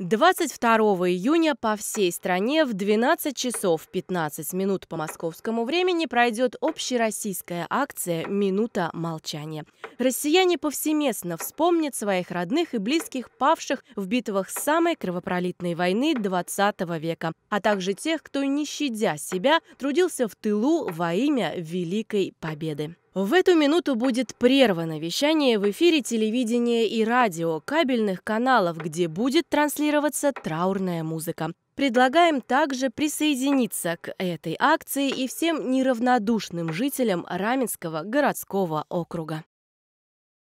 22 июня по всей стране в 12 часов 15 минут по московскому времени пройдет общероссийская акция «Минута молчания». Россияне повсеместно вспомнят своих родных и близких, павших в битвах самой кровопролитной войны 20 века, а также тех, кто, не щадя себя, трудился в тылу во имя Великой Победы. В эту минуту будет прервано вещание в эфире телевидения и радио кабельных каналов, где будет транслироваться траурная музыка. Предлагаем также присоединиться к этой акции и всем неравнодушным жителям Раменского городского округа.